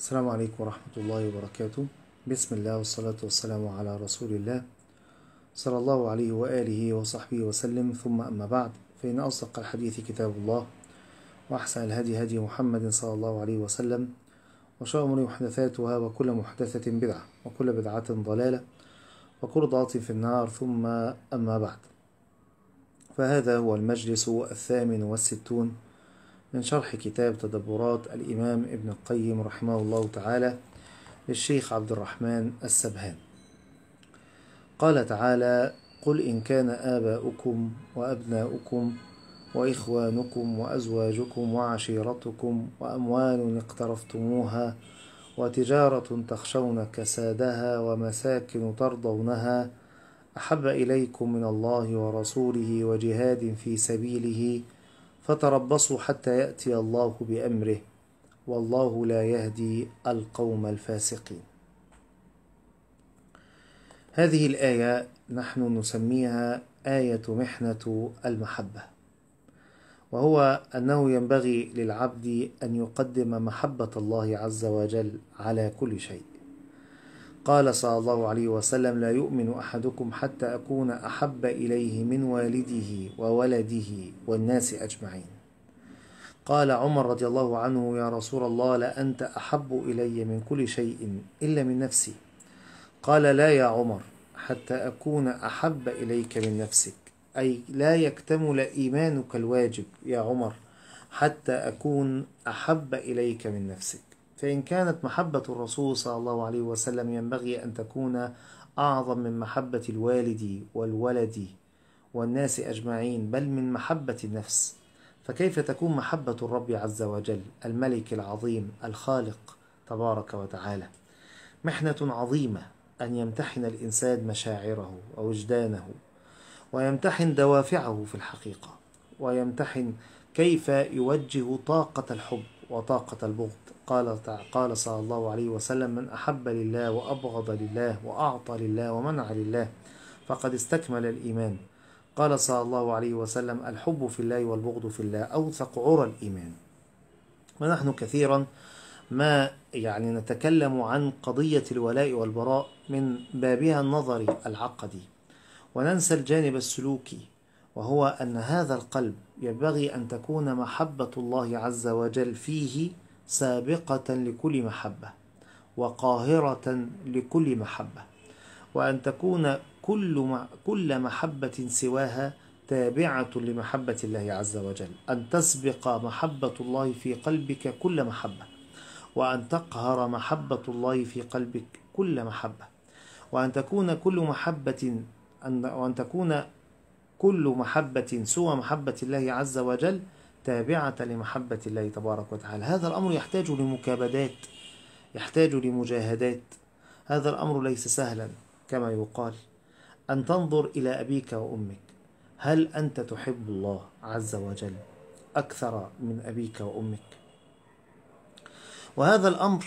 السلام عليكم ورحمة الله وبركاته بسم الله والصلاة والسلام على رسول الله صلى الله عليه وآله وصحبه وسلم ثم أما بعد فإن أصدق الحديث كتاب الله وأحسن الهدي هدي محمد صلى الله عليه وسلم وشاء من محدثاتها وكل محدثة بدعة وكل بدعة ضلالة وكل ضلالة في النار ثم أما بعد فهذا هو المجلس الثامن والستون من شرح كتاب تدبرات الإمام ابن القيم رحمه الله تعالى للشيخ عبد الرحمن السبهان قال تعالى قل إن كان آباؤكم وأبناؤكم وإخوانكم وأزواجكم وعشيرتكم وأموال اقترفتموها وتجارة تخشون كسادها ومساكن ترضونها أحب إليكم من الله ورسوله وجهاد في سبيله فتربصوا حتى يأتي الله بأمره والله لا يهدي القوم الفاسقين هذه الآية نحن نسميها آية محنة المحبة وهو أنه ينبغي للعبد أن يقدم محبة الله عز وجل على كل شيء قال صلى الله عليه وسلم لا يؤمن أحدكم حتى أكون أحب إليه من والده وولده والناس أجمعين قال عمر رضي الله عنه يا رسول الله لأنت أحب إلي من كل شيء إلا من نفسي قال لا يا عمر حتى أكون أحب إليك من نفسك أي لا يكتمل إيمانك الواجب يا عمر حتى أكون أحب إليك من نفسك فإن كانت محبة الرسول صلى الله عليه وسلم ينبغي أن تكون أعظم من محبة الوالد والولد والناس أجمعين بل من محبة النفس فكيف تكون محبة الرب عز وجل الملك العظيم الخالق تبارك وتعالى محنة عظيمة أن يمتحن الإنسان مشاعره ووجدانه ويمتحن دوافعه في الحقيقة ويمتحن كيف يوجه طاقة الحب وطاقة البغض قال قال صلى الله عليه وسلم من أحب لله وأبغض لله وأعطى لله ومنع لله فقد استكمل الإيمان قال صلى الله عليه وسلم الحب في الله والبغض في الله أوثق عرى الإيمان ونحن كثيرا ما يعني نتكلم عن قضية الولاء والبراء من بابها النظري العقدي وننسى الجانب السلوكي وهو أن هذا القلب ينبغي أن تكون محبة الله عز وجل فيه سابقة لكل محبة وقاهرة لكل محبة وأن تكون كل كل محبة سواها تابعة لمحبة الله عز وجل أن تسبق محبة الله في قلبك كل محبة وأن تقهر محبة الله في قلبك كل محبة وأن تكون كل محبة أن وأن تكون كل محبة سوى محبة الله عز وجل تابعة لمحبة الله تبارك وتعالى هذا الأمر يحتاج لمكابدات يحتاج لمجاهدات هذا الأمر ليس سهلا كما يقال أن تنظر إلى أبيك وأمك هل أنت تحب الله عز وجل أكثر من أبيك وأمك وهذا الأمر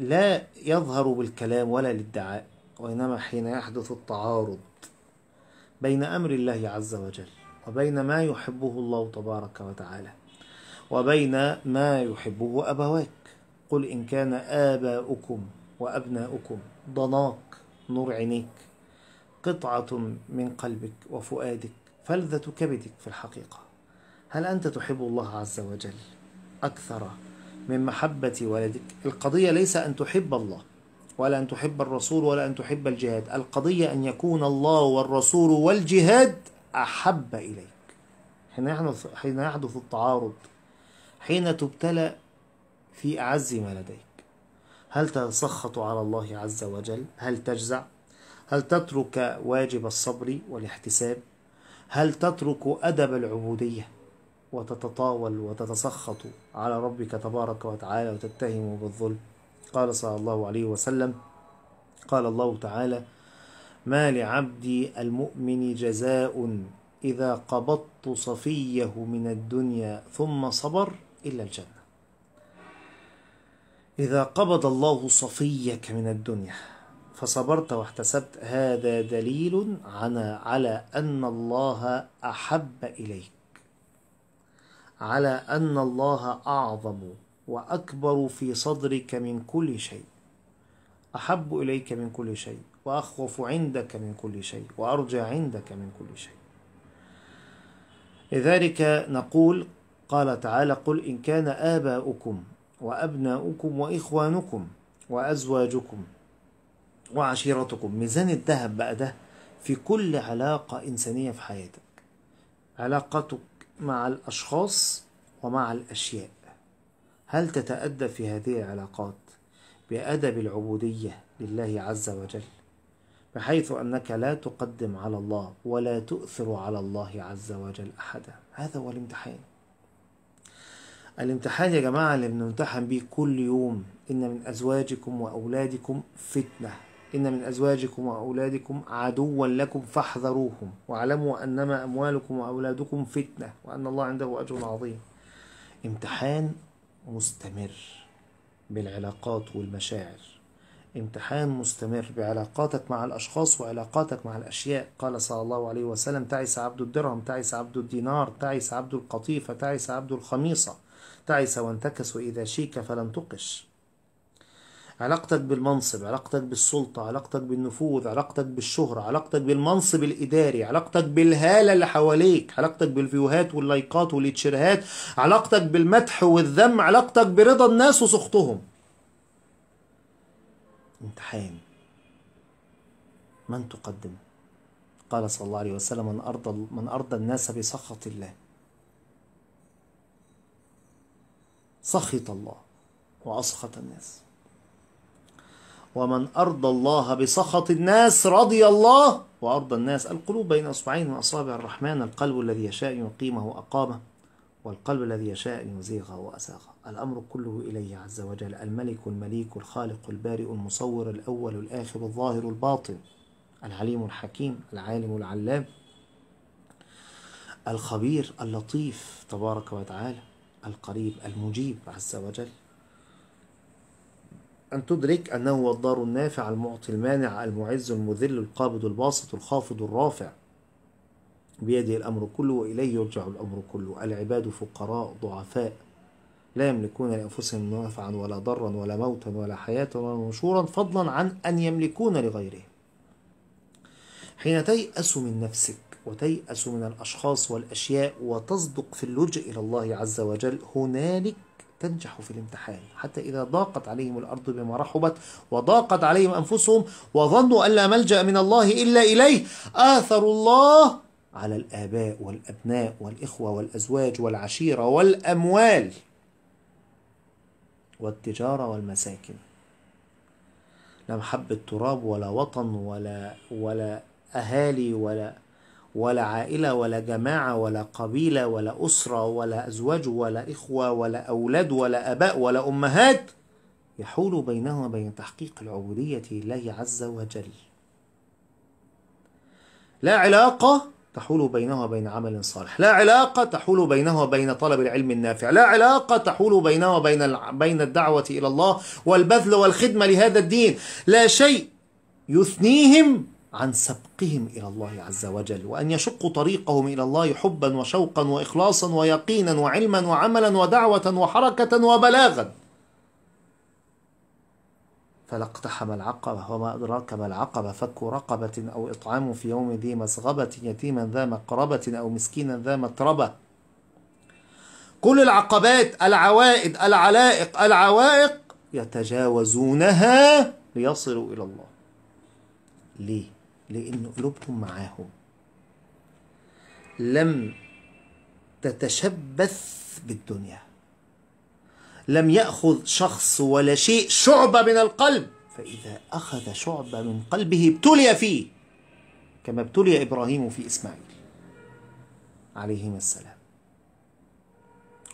لا يظهر بالكلام ولا الادعاء وإنما حين يحدث التعارض بين أمر الله عز وجل وبين ما يحبه الله تبارك وتعالى وبين ما يحبه أبواك قل إن كان آباؤكم وأبناؤكم ضناك نور عينيك قطعة من قلبك وفؤادك فلذة كبدك في الحقيقة هل أنت تحب الله عز وجل أكثر من محبة ولدك القضية ليس أن تحب الله ولا أن تحب الرسول ولا أن تحب الجهاد القضية أن يكون الله والرسول والجهاد أحب إليك حين يحدث حين يحدث التعارض حين تبتلى في أعز ما لديك هل تتسخط على الله عز وجل هل تجزع هل تترك واجب الصبر والاحتساب هل تترك أدب العبودية وتتطاول وتتسخط على ربك تبارك وتعالى وتتهم بالظلم قال صلى الله عليه وسلم قال الله تعالى ما لعبدي المؤمن جزاء إذا قبضت صفيه من الدنيا ثم صبر إلا الجنة إذا قبض الله صفيك من الدنيا فصبرت واحتسبت هذا دليل على أن الله أحب إليك على أن الله أعظم وأكبر في صدرك من كل شيء أحب إليك من كل شيء وأخوف عندك من كل شيء وأرجى عندك من كل شيء لذلك نقول قال تعالى قل إن كان آباؤكم وأبناؤكم وإخوانكم وأزواجكم وعشيرتكم ميزان الذهب بقى ده في كل علاقة إنسانية في حياتك علاقتك مع الأشخاص ومع الأشياء هل تتأدب في هذه العلاقات بأدب العبودية لله عز وجل بحيث أنك لا تقدم على الله ولا تؤثر على الله عز وجل أحدا هذا هو الامتحان الامتحان يا جماعة اللي بنمتحن به كل يوم إن من أزواجكم وأولادكم فتنة إن من أزواجكم وأولادكم عدوا لكم فاحذروهم واعلموا أنما أموالكم وأولادكم فتنة وأن الله عنده أجر عظيم امتحان مستمر بالعلاقات والمشاعر امتحان مستمر بعلاقاتك مع الأشخاص وعلاقاتك مع الأشياء قال صلى الله عليه وسلم تعس عبد الدرهم تعس عبد الدينار تعس عبد القطيفة تعس عبد الخميصة تعس وانتكس إذا شيك فلن تقش علاقتك بالمنصب علاقتك بالسلطة علاقتك بالنفوذ علاقتك بالشهرة علاقتك بالمنصب الإداري علاقتك بالهالة اللي حواليك علاقتك بالفيوهات واللايكات والتشيرهات علاقتك بالمدح والذم علاقتك برضا الناس وسخطهم امتحان من تقدم قال صلى الله عليه وسلم من أرضى, من أرضى الناس بسخط الله سخط الله وأسخط الناس ومن أرضى الله بسخط الناس رضي الله وأرضى الناس القلوب بين أصبعين من أصابع الرحمن القلب الذي يشاء يقيمه أقامه والقلب الذي يشاء يزيغه وأساغه الأمر كله إليه عز وجل الملك المليك الخالق البارئ المصور الأول الآخر الظاهر الباطن العليم الحكيم العالم العلام الخبير اللطيف تبارك وتعالى القريب المجيب عز وجل أن تدرك أنه هو الدار النافع المعطي المانع المعز المذل القابض الباسط الخافض الرافع بيده الأمر كله وإليه يرجع الأمر كله العباد فقراء ضعفاء لا يملكون لأنفسهم نفعا ولا ضرا ولا موتا ولا حياة ولا نشورا فضلا عن أن يملكون لغيرهم حين تيأس من نفسك وتيأس من الأشخاص والأشياء وتصدق في اللجأ إلى الله عز وجل هنالك تنجح في الامتحان حتى إذا ضاقت عليهم الأرض بما رحبت وضاقت عليهم أنفسهم وظنوا أن لا ملجأ من الله إلا إليه آثروا الله على الآباء والأبناء والإخوة والأزواج والعشيرة والأموال والتجارة والمساكن لا محبة تراب ولا وطن ولا ولا أهالي ولا ولا عائلة ولا جماعة ولا قبيلة ولا أسرة ولا أزواج ولا إخوة ولا أولاد ولا أباء ولا أمهات يحول بينه وبين تحقيق العبودية لله عز وجل لا علاقة تحول بينها وبين عمل صالح لا علاقة تحول بينها وبين طلب العلم النافع لا علاقة تحول بينها وبين بين الدعوة إلى الله والبذل والخدمة لهذا الدين لا شيء يثنيهم عن سبقهم إلى الله عز وجل وأن يشقوا طريقهم إلى الله حبا وشوقا وإخلاصا ويقينا وعلما وعملا ودعوة وحركة وبلاغا فلا اقتحم العقبة وما أدراك ما العقبة فك رقبة أو إطعام في يوم ذي مسغبة يتيما ذا مقربة أو مسكينا ذا متربة كل العقبات العوائد العلائق العوائق يتجاوزونها ليصلوا إلى الله ليه؟ لأن قلوبهم معاهم لم تتشبث بالدنيا لم يأخذ شخص ولا شيء شعبة من القلب فإذا أخذ شعبة من قلبه ابتلي فيه كما ابتلي إبراهيم في إسماعيل عليهما السلام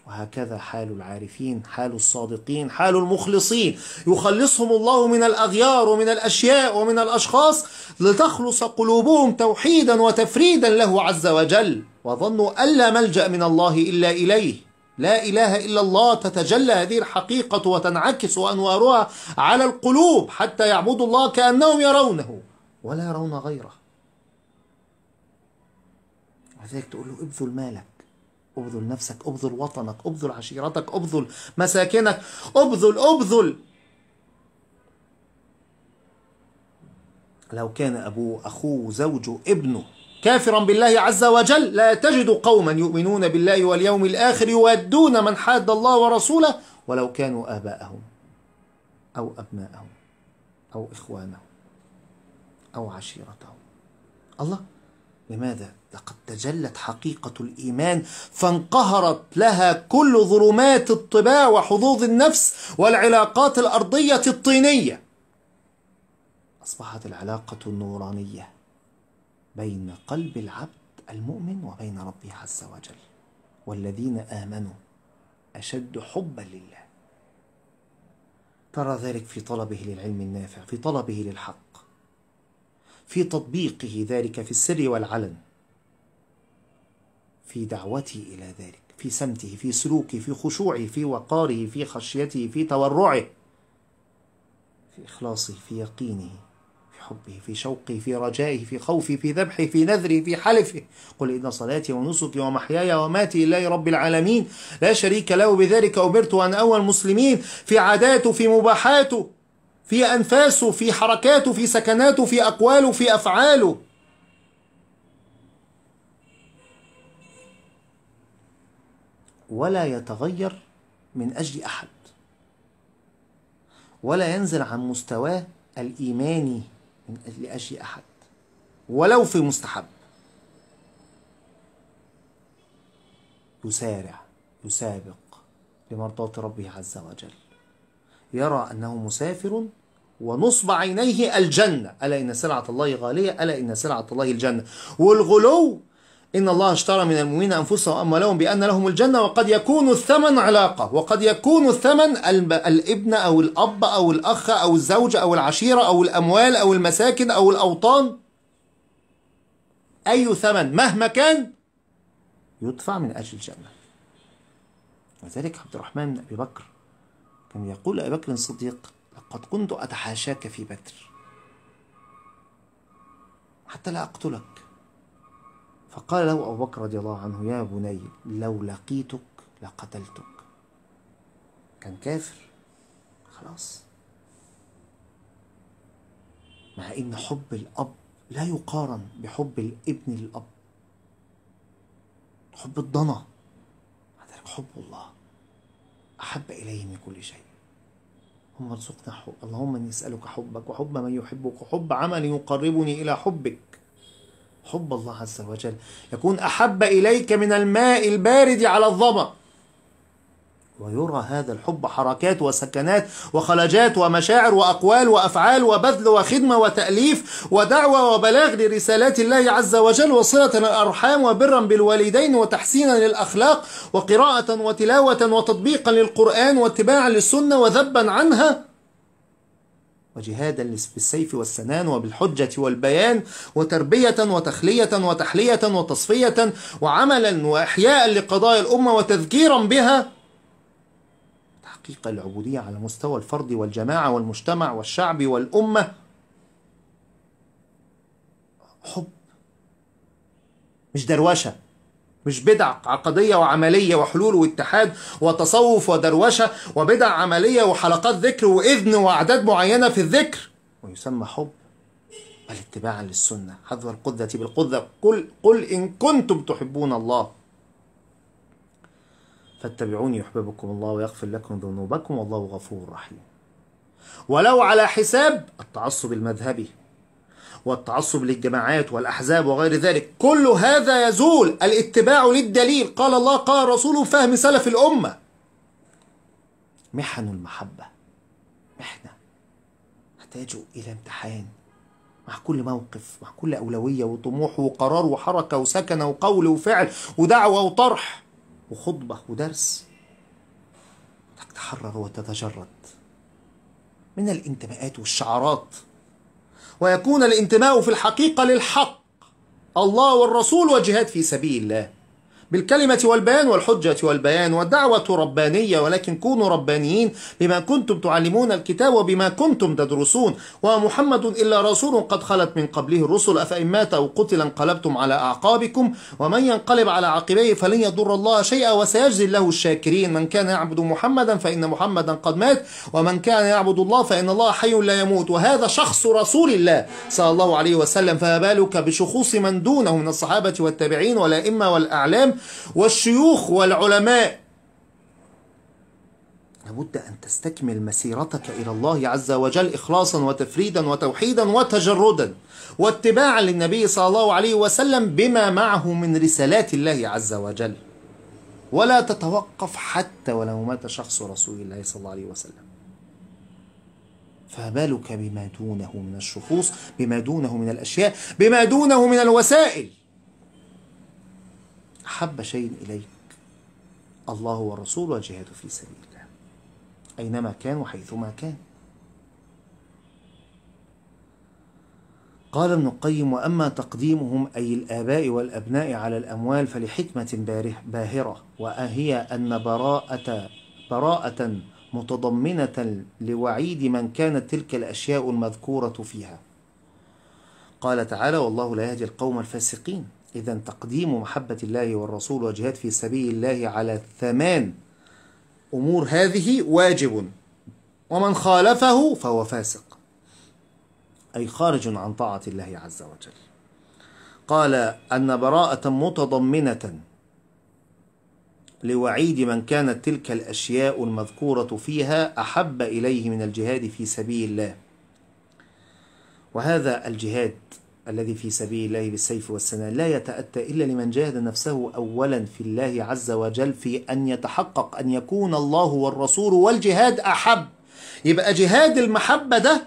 وهكذا حال العارفين حال الصادقين حال المخلصين يخلصهم الله من الأغيار ومن الأشياء ومن الأشخاص لتخلص قلوبهم توحيدا وتفريدا له عز وجل وظنوا ألا ملجأ من الله إلا إليه لا إله إلا الله تتجلى هذه الحقيقة وتنعكس أنوارها على القلوب حتى يعبدوا الله كأنهم يرونه ولا يرون غيره وذلك تقول له ابذل مالك ابذل نفسك ابذل وطنك ابذل عشيرتك ابذل مساكنك ابذل ابذل لو كان أبوه أخوه زوجه ابنه كافرا بالله عز وجل لا تجد قوما يؤمنون بالله واليوم الآخر يودون من حاد الله ورسوله ولو كانوا آباءهم أو أبناءهم أو إخوانهم أو عشيرتهم الله لماذا؟ لقد تجلت حقيقة الإيمان فانقهرت لها كل ظلمات الطباع وحظوظ النفس والعلاقات الأرضية الطينية أصبحت العلاقة النورانية بين قلب العبد المؤمن وبين ربه عز وجل والذين آمنوا أشد حبا لله ترى ذلك في طلبه للعلم النافع في طلبه للحق في تطبيقه ذلك في السر والعلن في دعوته إلى ذلك في سمته في سلوكه في خشوعه في وقاره في خشيته في تورعه في إخلاصه في يقينه في حبه في شوقه في رجائه في خوفه في ذبحه في نذره في حلفه قل إن صلاتي ونسكي ومحياي وماتي لله رب العالمين لا شريك له بذلك أمرت أن أول المسلمين في عاداته في مباحاته في أنفاسه في حركاته في سكناته في أقواله في أفعاله ولا يتغير من أجل أحد ولا ينزل عن مستواه الإيماني من أجل أحد ولو في مستحب يسارع يسابق لمرضاة ربه عز وجل يرى أنه مسافر ونصب عينيه الجنة ألا إن سلعة الله غالية ألا إن سلعة الله الجنة والغلو إن الله اشترى من المؤمنين أنفسهم وأموالهم بأن لهم الجنة وقد يكون الثمن علاقة وقد يكون الثمن الابن أو الأب أو الأخ أو الزوج أو العشيرة أو الأموال أو المساكن أو الأوطان أي ثمن مهما كان يدفع من أجل الجنة وذلك عبد الرحمن بن أبي بكر كان يقول أبي بكر الصديق لقد كنت أتحاشاك في بدر حتى لا أقتلك فقال له أبو بكر رضي الله عنه يا بني لو لقيتك لقتلتك كان كافر خلاص مع إن حب الأب لا يقارن بحب الابن للأب حب الضنا ذلك حب الله أحب إليه من كل شيء اللهم ارزقنا حب اللهم إني أسألك حبك وحب من يحبك وحب عمل يقربني إلى حبك حب الله عز وجل يكون أحب إليك من الماء البارد على الظمأ ويرى هذا الحب حركات وسكنات وخلجات ومشاعر وأقوال وأفعال وبذل وخدمة وتأليف ودعوة وبلاغ لرسالات الله عز وجل وصلة الأرحام وبرا بالوالدين وتحسينا للأخلاق وقراءة وتلاوة وتطبيقا للقرآن واتباعا للسنة وذبا عنها وجهادا بالسيف والسنان وبالحجة والبيان وتربية وتخلية وتحلية وتصفية وعملا وإحياء لقضايا الأمة وتذكيرا بها تحقيق العبودية على مستوى الفرد والجماعة والمجتمع والشعب والأمة حب مش دروشة مش بدع عقدية وعملية وحلول واتحاد وتصوف ودروشة وبدع عملية وحلقات ذكر وإذن وأعداد معينة في الذكر ويسمى حب بل اتباعا للسنة حذو القدة بالقدة قل, قل إن كنتم تحبون الله فاتبعوني يحببكم الله ويغفر لكم ذنوبكم والله غفور رحيم ولو على حساب التعصب المذهبي والتعصب للجماعات والأحزاب وغير ذلك كل هذا يزول الاتباع للدليل قال الله قال رسوله فهم سلف الأمة محن المحبة محنة نحتاج إلى امتحان مع كل موقف مع كل أولوية وطموح وقرار وحركة وسكنة وقول وفعل ودعوة وطرح وخطبة ودرس تتحرر وتتجرد من الانتماءات والشعارات ويكون الانتماء في الحقيقة للحق الله والرسول والجهاد في سبيل الله بالكلمة والبيان والحجة والبيان والدعوة ربانية ولكن كونوا ربانيين بما كنتم تعلمون الكتاب وبما كنتم تدرسون ومحمد إلا رسول قد خلت من قبله الرسل أفإن مات أو قتل انقلبتم على أعقابكم ومن ينقلب على عقبيه فلن يضر الله شيئا وسيجزي الله الشاكرين من كان يعبد محمدا فإن محمدا قد مات ومن كان يعبد الله فإن الله حي لا يموت وهذا شخص رسول الله صلى الله عليه وسلم فما بالك بشخوص من دونه من الصحابة والتابعين والأئمة والأعلام والشيوخ والعلماء لابد أن تستكمل مسيرتك إلى الله عز وجل إخلاصا وتفريدا وتوحيدا وتجردا واتباعا للنبي صلى الله عليه وسلم بما معه من رسالات الله عز وجل ولا تتوقف حتى ولو مات شخص رسول الله صلى الله عليه وسلم فما بالك بما دونه من الشخوص بما دونه من الأشياء بما دونه من الوسائل أحب شيء إليك الله والرسول والجهاد في سبيل الله أينما كان وحيثما كان قال ابن القيم وأما تقديمهم أي الآباء والأبناء على الأموال فلحكمة باهرة وهي أن براءة براءة متضمنة لوعيد من كانت تلك الأشياء المذكورة فيها قال تعالى والله لا يهدي القوم الفاسقين إذا تقديم محبة الله والرسول وجهاد في سبيل الله على ثمان أمور هذه واجب ومن خالفه فهو فاسق أي خارج عن طاعة الله عز وجل قال أن براءة متضمنة لوعيد من كانت تلك الأشياء المذكورة فيها أحب إليه من الجهاد في سبيل الله وهذا الجهاد الذي في سبيل الله بالسيف والسنان لا يتأتى إلا لمن جاهد نفسه أولا في الله عز وجل في أن يتحقق أن يكون الله والرسول والجهاد أحب يبقى جهاد المحبة ده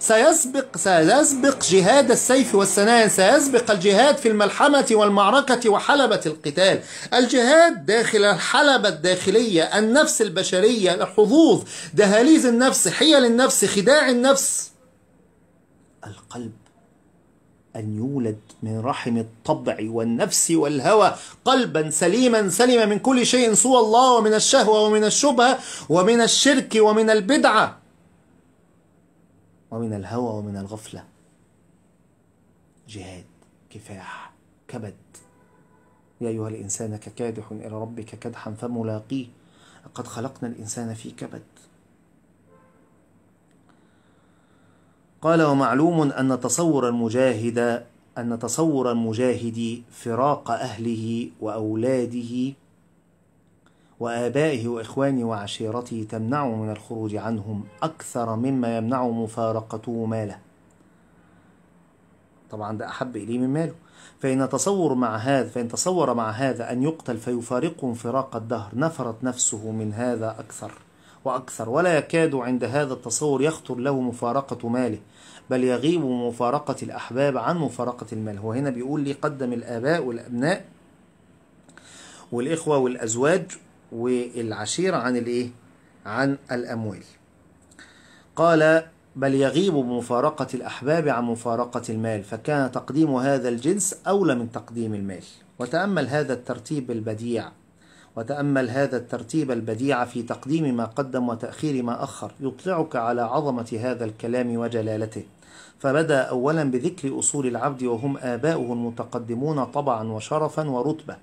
سيسبق سيسبق جهاد السيف والسنان سيسبق الجهاد في الملحمة والمعركة وحلبة القتال الجهاد داخل الحلبة الداخلية النفس البشرية الحظوظ دهاليز النفس حيل النفس خداع النفس القلب أن يولد من رحم الطبع والنفس والهوى قلبا سليما سلما من كل شيء سوى الله ومن الشهوة ومن الشبهة ومن الشرك ومن البدعة ومن الهوى ومن الغفلة جهاد كفاح كبد يا أيها الإنسان ككادح إلى ربك كدحا فملاقيه لقد خلقنا الإنسان في كبد قال ومعلوم أن تصور المجاهد أن تصور المجاهد فراق أهله وأولاده وآبائه وإخوانه وعشيرته تمنعه من الخروج عنهم أكثر مما يمنع مفارقته ماله طبعا ده أحب إليه من ماله فإن تصور مع هذا فإن تصور مع هذا أن يقتل فيفارقهم فراق الدهر نفرت نفسه من هذا أكثر وأكثر ولا يكاد عند هذا التصور يخطر له مفارقة ماله بل يغيب مفارقة الأحباب عن مفارقة المال هو هنا بيقول لي قدم الآباء والأبناء والإخوة والأزواج والعشيرة عن الإيه؟ عن الأموال قال بل يغيب بمفارقة الأحباب عن مفارقة المال فكان تقديم هذا الجنس أولى من تقديم المال وتأمل هذا الترتيب البديع وتأمل هذا الترتيب البديع في تقديم ما قدم وتأخير ما أخر يطلعك على عظمة هذا الكلام وجلالته فبدا اولا بذكر اصول العبد وهم اباؤه المتقدمون طبعا وشرفا ورتبه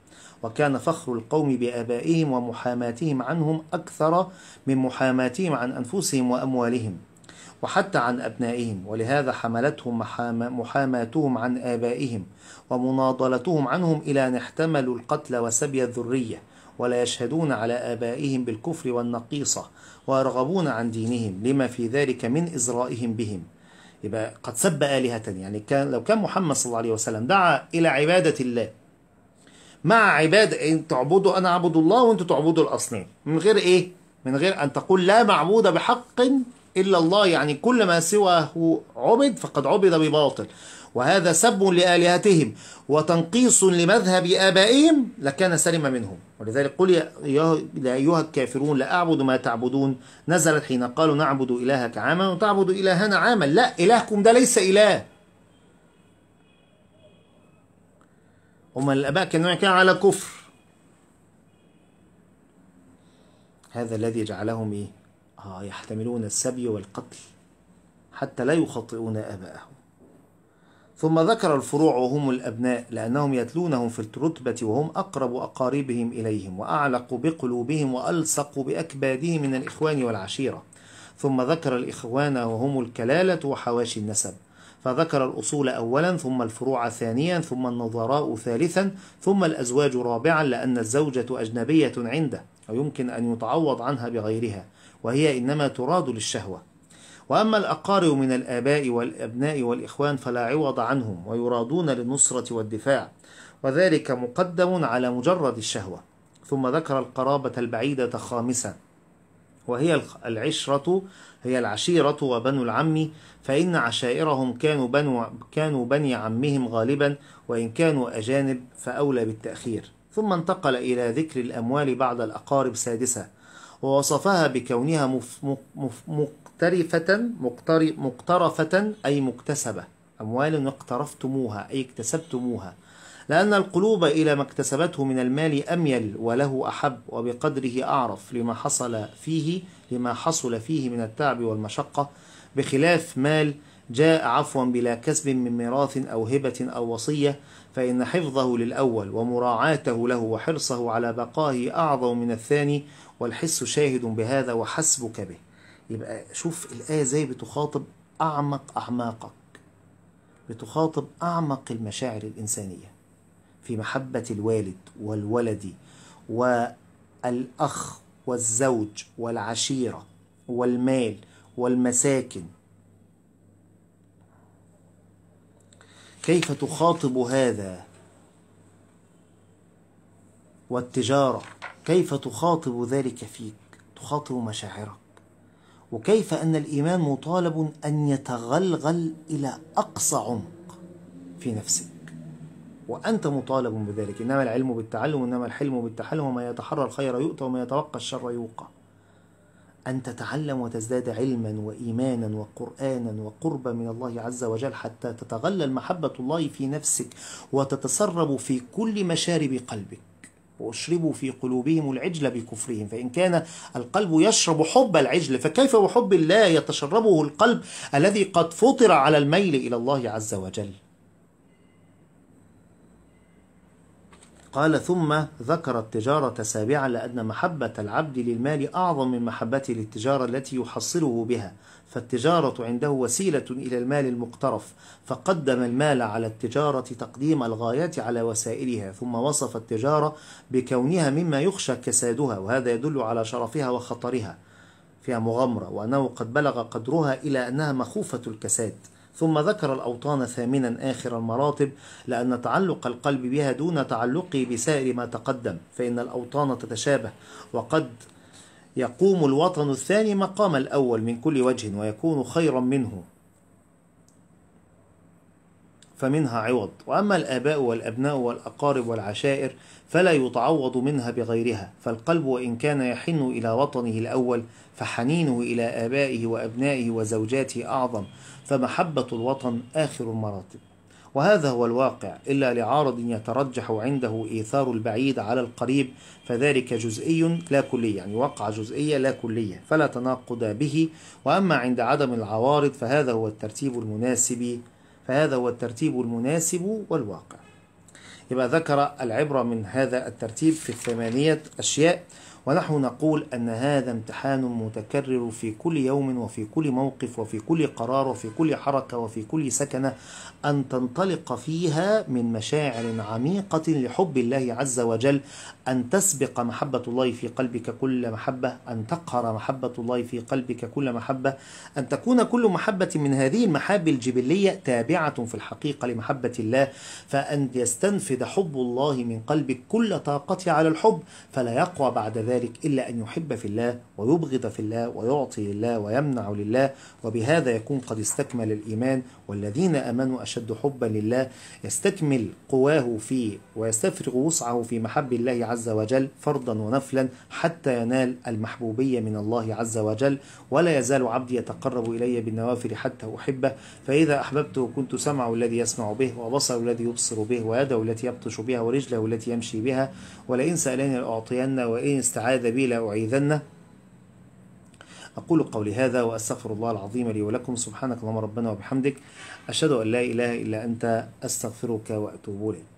وكان فخر القوم بابائهم ومحاماتهم عنهم اكثر من محاماتهم عن انفسهم واموالهم وحتى عن ابنائهم ولهذا حملتهم محاماتهم عن ابائهم ومناضلتهم عنهم الى ان احتملوا القتل وسبي الذريه ولا يشهدون على آبائهم بالكفر والنقيصة ويرغبون عن دينهم لما في ذلك من إزرائهم بهم يبقى قد سب آلهة يعني كان لو كان محمد صلى الله عليه وسلم دعا إلى عبادة الله مع عبادة إن تعبدوا أنا أعبد الله وأنتم تعبدوا الأصنام من غير إيه؟ من غير أن تقول لا معبود بحق إلا الله يعني كل ما سواه عبد فقد عبد بباطل وهذا سب لآلهتهم وتنقيص لمذهب آبائهم لكان سلم منهم ولذلك قل يا أيها الكافرون لا أعبد ما تعبدون نزلت حين قالوا نعبد إلهك عاما وتعبد إلهنا عاما لا إلهكم ده ليس إله هم الآباء كانوا كان على كفر هذا الذي جعلهم إيه؟ آه يحتملون السبي والقتل حتى لا يخاطئون آباءهم ثم ذكر الفروع وهم الأبناء لأنهم يتلونهم في الرتبة وهم أقرب أقاربهم إليهم وأعلق بقلوبهم وألصق بأكبادهم من الإخوان والعشيرة ثم ذكر الإخوان وهم الكلالة وحواشي النسب فذكر الأصول أولا ثم الفروع ثانيا ثم النظراء ثالثا ثم الأزواج رابعا لأن الزوجة أجنبية عنده ويمكن أن يتعوض عنها بغيرها وهي إنما تراد للشهوة وأما الأقارب من الآباء والأبناء والإخوان فلا عوض عنهم ويرادون للنصرة والدفاع وذلك مقدم على مجرد الشهوة ثم ذكر القرابة البعيدة خامسا وهي العشرة هي العشيرة وبنو العم فإن عشائرهم كانوا بنو كانوا بني عمهم غالبا وإن كانوا أجانب فأولى بالتأخير ثم انتقل إلى ذكر الأموال بعد الأقارب سادسة ووصفها بكونها مف مف مف مقترفة مقترفة أي مكتسبة أموال اقترفتموها أي اكتسبتموها لأن القلوب إلى ما اكتسبته من المال أميل وله أحب وبقدره أعرف لما حصل فيه لما حصل فيه من التعب والمشقة بخلاف مال جاء عفوا بلا كسب من ميراث أو هبة أو وصية فإن حفظه للأول ومراعاته له وحرصه على بقائه أعظم من الثاني والحس شاهد بهذا وحسبك به يبقى شوف الآية ازاي بتخاطب أعمق أعماقك بتخاطب أعمق المشاعر الإنسانية في محبة الوالد والولد والأخ والزوج والعشيرة والمال والمساكن كيف تخاطب هذا والتجارة كيف تخاطب ذلك فيك تخاطب مشاعرك وكيف أن الإيمان مطالب أن يتغلغل إلى أقصى عمق في نفسك وأنت مطالب بذلك إنما العلم بالتعلم إنما الحلم بالتحلم وما يتحرى الخير يؤتى وما يتوقى الشر يوقى أن تتعلم وتزداد علما وإيمانا وقرآنا وقربا من الله عز وجل حتى تتغلل محبة الله في نفسك وتتسرب في كل مشارب قلبك واشربوا في قلوبهم العجل بكفرهم فإن كان القلب يشرب حب العجل فكيف وحب الله يتشربه القلب الذي قد فطر على الميل إلى الله عز وجل قال ثم ذكر التجارة سابعا لأن محبة العبد للمال أعظم من محبته للتجارة التي يحصله بها فالتجارة عنده وسيلة إلى المال المقترف فقدم المال على التجارة تقديم الغايات على وسائلها ثم وصف التجارة بكونها مما يخشى كسادها وهذا يدل على شرفها وخطرها فيها مغامرة وأنه قد بلغ قدرها إلى أنها مخوفة الكساد ثم ذكر الأوطان ثامنا آخر المراتب لأن تعلق القلب بها دون تعلقه بسائر ما تقدم فإن الأوطان تتشابه وقد يقوم الوطن الثاني مقام الأول من كل وجه ويكون خيرا منه فمنها عوض وأما الآباء والأبناء والأقارب والعشائر فلا يتعوض منها بغيرها فالقلب وإن كان يحن إلى وطنه الأول فحنينه إلى آبائه وأبنائه وزوجاته أعظم فمحبة الوطن آخر المراتب وهذا هو الواقع إلا لعارض يترجح عنده إيثار البعيد على القريب فذلك جزئي لا كلي يعني وقع جزئية لا كلية فلا تناقض به وأما عند عدم العوارض فهذا هو الترتيب المناسب فهذا هو الترتيب المناسب والواقع يبقى ذكر العبرة من هذا الترتيب في الثمانية أشياء ونحن نقول أن هذا امتحان متكرر في كل يوم وفي كل موقف وفي كل قرار وفي كل حركة وفي كل سكنة أن تنطلق فيها من مشاعر عميقة لحب الله عز وجل أن تسبق محبة الله في قلبك كل محبة أن تقهر محبة الله في قلبك كل محبة أن تكون كل محبة من هذه المحاب الجبلية تابعة في الحقيقة لمحبة الله فأن يستنفذ حب الله من قلبك كل طاقته على الحب فلا يقوى بعد ذلك ذلك إلا أن يحب في الله ويبغض في الله ويعطي لله ويمنع لله وبهذا يكون قد استكمل الإيمان والذين أمنوا أشد حبا لله يستكمل قواه في ويستفرغ وسعه في محب الله عز وجل فرضا ونفلا حتى ينال المحبوبية من الله عز وجل ولا يزال عبدي يتقرب إلي بالنوافل حتى أحبه فإذا أحببته كنت سمعه الذي يسمع به وبصره الذي يبصر به ويده التي يبطش بها ورجله التي يمشي بها ولئن سألني لأعطين وإن استعان عاد بي لأعيذنه أقول قولي هذا وأستغفر الله العظيم لي ولكم سبحانك اللهم ربنا وبحمدك أشهد أن لا إله إلا أنت أستغفرك وأتوب إليك